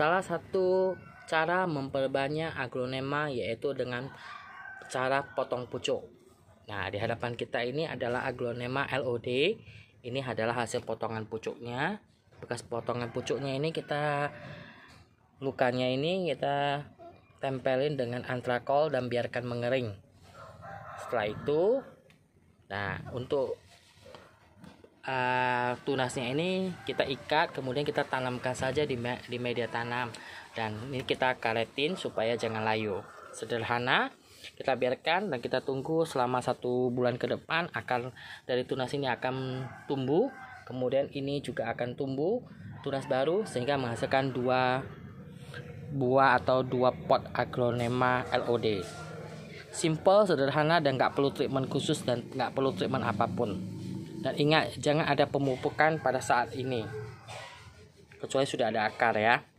Salah satu cara memperbanyak aglonema yaitu dengan cara potong pucuk. Nah, di hadapan kita ini adalah aglonema LOD. Ini adalah hasil potongan pucuknya. Bekas potongan pucuknya ini kita lukanya ini kita tempelin dengan antrakol dan biarkan mengering. Setelah itu, nah untuk uh, tunasnya ini kita ikat kemudian kita tanamkan saja di, me di media tanam dan ini kita karetin supaya jangan layu sederhana kita biarkan dan kita tunggu selama satu bulan ke depan akan dari tunas ini akan tumbuh kemudian ini juga akan tumbuh tunas baru sehingga menghasilkan dua buah atau dua pot aglonema LOD simple sederhana dan nggak perlu treatment khusus dan nggak perlu treatment apapun dan ingat jangan ada pemupukan pada saat ini. Kecuali sudah ada akar ya.